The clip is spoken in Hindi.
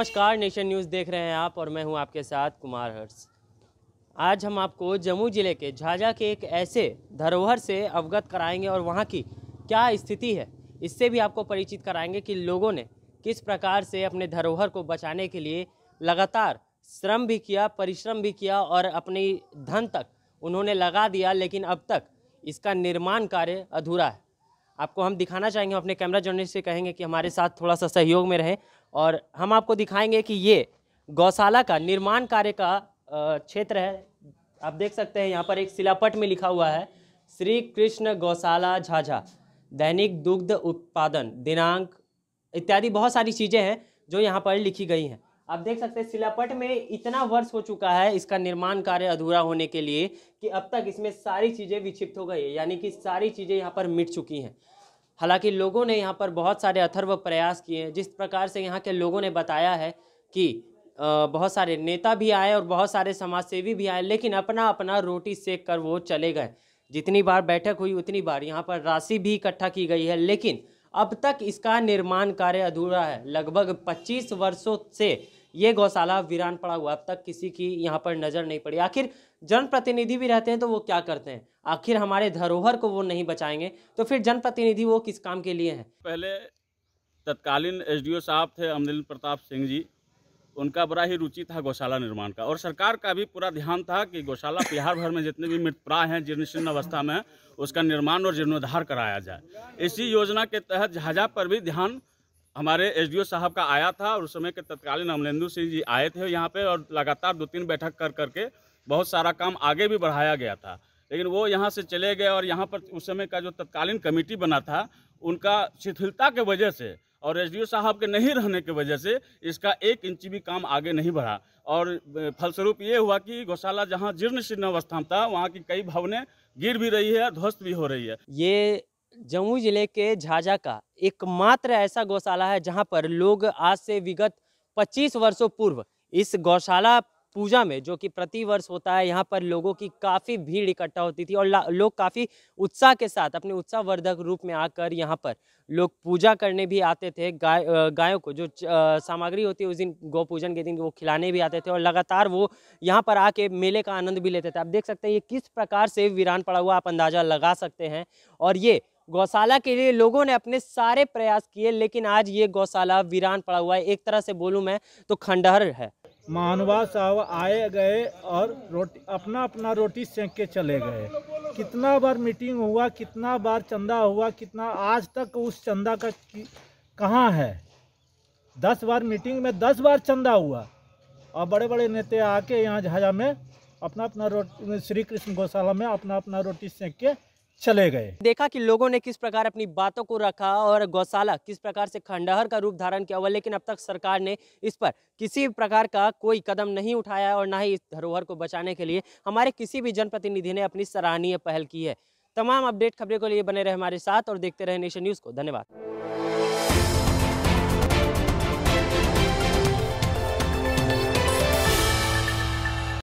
नमस्कार नेशन न्यूज़ देख रहे हैं आप और मैं हूं आपके साथ कुमार हर्ष आज हम आपको जम्मू ज़िले के झाझा के एक ऐसे धरोहर से अवगत कराएंगे और वहां की क्या स्थिति है इससे भी आपको परिचित कराएंगे कि लोगों ने किस प्रकार से अपने धरोहर को बचाने के लिए लगातार श्रम भी किया परिश्रम भी किया और अपनी धन तक उन्होंने लगा दिया लेकिन अब तक इसका निर्माण कार्य अधूरा है आपको हम दिखाना चाहेंगे अपने कैमरा जर्नलिस्ट से कहेंगे कि हमारे साथ थोड़ा सा सहयोग में रहें और हम आपको दिखाएंगे कि ये गौशाला का निर्माण कार्य का क्षेत्र है आप देख सकते हैं यहाँ पर एक शिलापट में लिखा हुआ है श्री कृष्ण गौशाला झाझा दैनिक दुग्ध उत्पादन दिनांक इत्यादि बहुत सारी चीज़ें हैं जो यहाँ पर लिखी गई हैं आप देख सकते हैं शिलापट में इतना वर्ष हो चुका है इसका निर्माण कार्य अधूरा होने के लिए कि अब तक इसमें सारी चीज़ें विक्षिप्त हो गई है यानी कि सारी चीज़ें यहाँ पर मिट चुकी हैं हालांकि लोगों ने यहाँ पर बहुत सारे अथर्व प्रयास किए हैं जिस प्रकार से यहाँ के लोगों ने बताया है कि बहुत सारे नेता भी आए और बहुत सारे समाजसेवी भी आए लेकिन अपना अपना रोटी सेक कर वो चले गए जितनी बार बैठक हुई उतनी बार यहाँ पर राशि भी इकट्ठा की गई है लेकिन अब तक इसका निर्माण कार्य अधूरा है लगभग 25 वर्षों से ये गौशाला वीरान पड़ा हुआ अब तक किसी की यहाँ पर नज़र नहीं पड़ी आखिर जनप्रतिनिधि भी रहते हैं तो वो क्या करते हैं आखिर हमारे धरोहर को वो नहीं बचाएंगे तो फिर जनप्रतिनिधि वो किस काम के लिए हैं पहले तत्कालीन एस साहब थे अमरिल प्रताप सिंह जी उनका बड़ा ही रुचि था गौशाला निर्माण का और सरकार का भी पूरा ध्यान था कि गौशाला बिहार भर में जितने भी मृतप्राय हैं जीर्णशीर्ण अवस्था में उसका निर्माण और जीर्णोद्धार कराया जाए इसी योजना के तहत जहाजा पर भी ध्यान हमारे एसडीओ साहब का आया था और उस समय के तत्कालीन अमलेंदु सिंह जी आए थे यहाँ पे और लगातार दो तीन बैठक कर करके बहुत सारा काम आगे भी बढ़ाया गया था लेकिन वो यहाँ से चले गए और यहाँ पर उस समय का जो तत्कालीन कमेटी बना था उनका शिथिलता के वजह से और एस साहब के नहीं रहने की वजह से इसका एक इंच भी काम आगे नहीं बढ़ा और फलस्वरूप ये हुआ कि गौशाला जहाँ जीर्ण शीर्ण अवस्था में था वहाँ की कई भवनें गिर भी रही है ध्वस्त भी हो रही है ये जम्मू जिले के झाझा का एकमात्र ऐसा गौशाला है जहां पर लोग आज से विगत 25 वर्षों पूर्व इस गौशाला पूजा में जो कि प्रतिवर्ष होता है यहाँ पर लोगों की काफ़ी भीड़ इकट्ठा होती थी और लोग काफ़ी उत्साह के साथ अपने उत्साहवर्धक रूप में आकर यहाँ पर लोग पूजा करने भी आते थे गाय गायों को जो सामग्री होती है उस दिन गौ पूजन के दिन वो खिलाने भी आते थे और लगातार वो यहाँ पर आके मेले का आनंद भी लेते थे आप देख सकते हैं ये किस प्रकार से वीरान पड़ा हुआ आप अंदाज़ा लगा सकते हैं और ये गौशाला के लिए लोगों ने अपने सारे प्रयास किए लेकिन आज ये गौशाला वीरान पड़ा हुआ है एक तरह से बोलूँ मैं तो खंडहर है महानुभाव साहब आए गए और रोटी अपना अपना रोटी सेंक के चले गए कितना बार मीटिंग हुआ कितना बार चंदा हुआ कितना आज तक उस चंदा का कहाँ है दस बार मीटिंग में दस बार चंदा हुआ और बड़े बड़े नेता आके यहाँ झाझा में अपना अपना रोटी श्री कृष्ण गौशाला में अपना अपना रोटी सेंक के चले गए देखा कि लोगों ने किस प्रकार अपनी बातों को रखा और गौशाला किस प्रकार से खंडहर का रूप धारण किया हुआ लेकिन अब तक सरकार ने इस पर किसी प्रकार का कोई कदम नहीं उठाया और ना ही इस धरोहर को बचाने के लिए हमारे किसी भी जनप्रतिनिधि ने अपनी सराहनीय पहल की है तमाम अपडेट खबरें को लिए बने रहे हमारे साथ और देखते रहे नेशन न्यूज़ को धन्यवाद